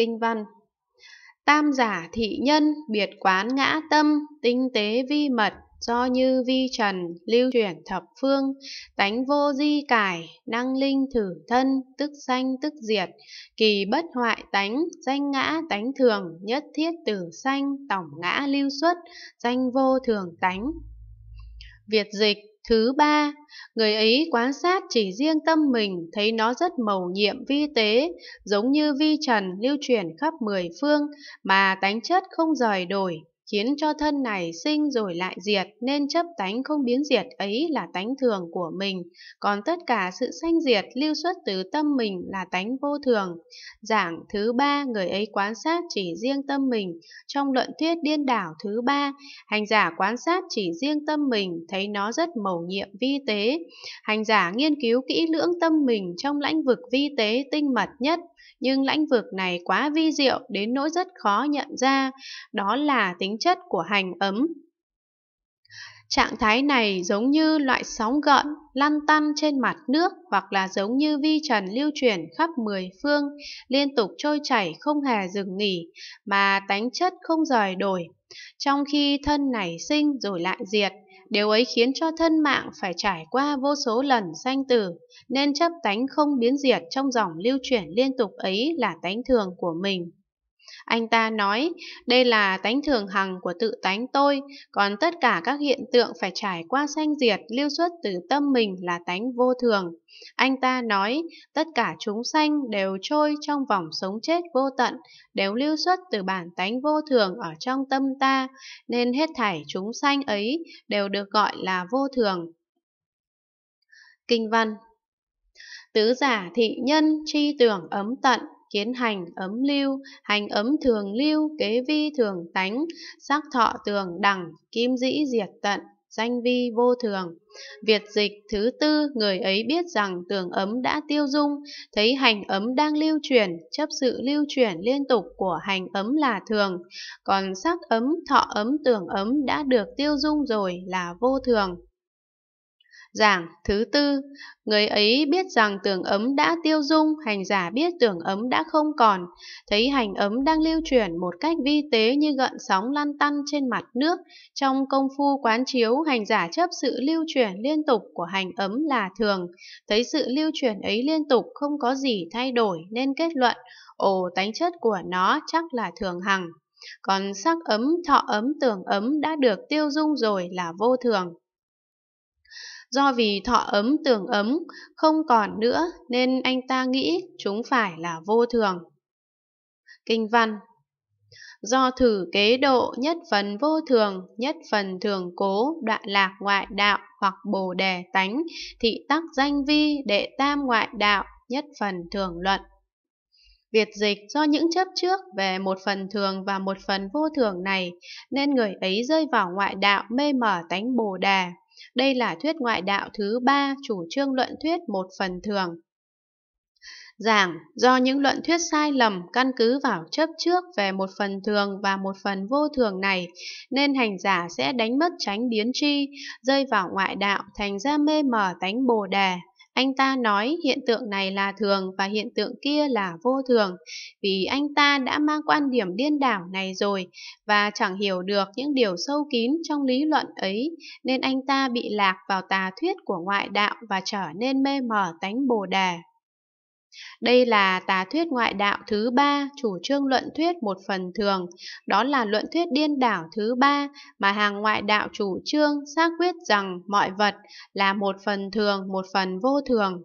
Kinh văn Tam giả thị nhân, biệt quán ngã tâm, tinh tế vi mật, do như vi trần, lưu chuyển thập phương, tánh vô di cải, năng linh thử thân, tức sanh tức diệt, kỳ bất hoại tánh, danh ngã tánh thường, nhất thiết tử sanh, tổng ngã lưu xuất, danh vô thường tánh. Việt dịch Thứ ba, người ấy quan sát chỉ riêng tâm mình thấy nó rất mầu nhiệm vi tế, giống như vi trần lưu chuyển khắp mười phương mà tánh chất không rời đổi khiến cho thân này sinh rồi lại diệt nên chấp tánh không biến diệt ấy là tánh thường của mình, còn tất cả sự sanh diệt lưu xuất từ tâm mình là tánh vô thường. Giảng thứ ba người ấy quan sát chỉ riêng tâm mình, trong luận thuyết điên đảo thứ ba, hành giả quan sát chỉ riêng tâm mình thấy nó rất mầu nhiệm vi tế. Hành giả nghiên cứu kỹ lưỡng tâm mình trong lãnh vực vi tế tinh mật nhất, nhưng lãnh vực này quá vi diệu đến nỗi rất khó nhận ra, đó là tính chất của hành ấm. Trạng thái này giống như loại sóng gợn lăn tăn trên mặt nước hoặc là giống như vi trần lưu chuyển khắp mười phương, liên tục trôi chảy không hề dừng nghỉ, mà tánh chất không rời đổi. Trong khi thân này sinh rồi lại diệt, điều ấy khiến cho thân mạng phải trải qua vô số lần sanh tử, nên chấp tánh không biến diệt trong dòng lưu chuyển liên tục ấy là tánh thường của mình. Anh ta nói, đây là tánh thường hằng của tự tánh tôi, còn tất cả các hiện tượng phải trải qua sanh diệt lưu xuất từ tâm mình là tánh vô thường. Anh ta nói, tất cả chúng sanh đều trôi trong vòng sống chết vô tận, đều lưu xuất từ bản tánh vô thường ở trong tâm ta, nên hết thảy chúng sanh ấy đều được gọi là vô thường. Kinh văn Tứ giả thị nhân chi tưởng ấm tận kiến hành ấm lưu, hành ấm thường lưu, kế vi thường tánh, sắc thọ tường đẳng, kim dĩ diệt tận, danh vi vô thường. Việt dịch thứ tư, người ấy biết rằng tường ấm đã tiêu dung, thấy hành ấm đang lưu chuyển, chấp sự lưu chuyển liên tục của hành ấm là thường, còn sắc ấm, thọ ấm, tường ấm đã được tiêu dung rồi là vô thường. Giảng thứ tư, người ấy biết rằng tường ấm đã tiêu dung, hành giả biết tường ấm đã không còn, thấy hành ấm đang lưu chuyển một cách vi tế như gợn sóng lăn tăn trên mặt nước. Trong công phu quán chiếu, hành giả chấp sự lưu chuyển liên tục của hành ấm là thường, thấy sự lưu chuyển ấy liên tục không có gì thay đổi nên kết luận, ồ tánh chất của nó chắc là thường hằng. Còn sắc ấm, thọ ấm, tưởng ấm đã được tiêu dung rồi là vô thường. Do vì thọ ấm tưởng ấm không còn nữa nên anh ta nghĩ chúng phải là vô thường. Kinh văn Do thử kế độ nhất phần vô thường, nhất phần thường cố, đoạn lạc ngoại đạo hoặc bồ đề tánh, thị tắc danh vi, đệ tam ngoại đạo, nhất phần thường luận. Việt dịch do những chấp trước về một phần thường và một phần vô thường này, nên người ấy rơi vào ngoại đạo mê mở tánh bồ đề, đây là thuyết ngoại đạo thứ ba chủ trương luận thuyết một phần thường. Giảng do những luận thuyết sai lầm căn cứ vào chấp trước về một phần thường và một phần vô thường này, nên hành giả sẽ đánh mất tránh biến tri, rơi vào ngoại đạo thành ra mê mờ tánh bồ đề, anh ta nói hiện tượng này là thường và hiện tượng kia là vô thường, vì anh ta đã mang quan điểm điên đảo này rồi và chẳng hiểu được những điều sâu kín trong lý luận ấy, nên anh ta bị lạc vào tà thuyết của ngoại đạo và trở nên mê mờ tánh Bồ Đề. Đây là tà thuyết ngoại đạo thứ ba, chủ trương luận thuyết một phần thường, đó là luận thuyết điên đảo thứ ba mà hàng ngoại đạo chủ trương xác quyết rằng mọi vật là một phần thường, một phần vô thường.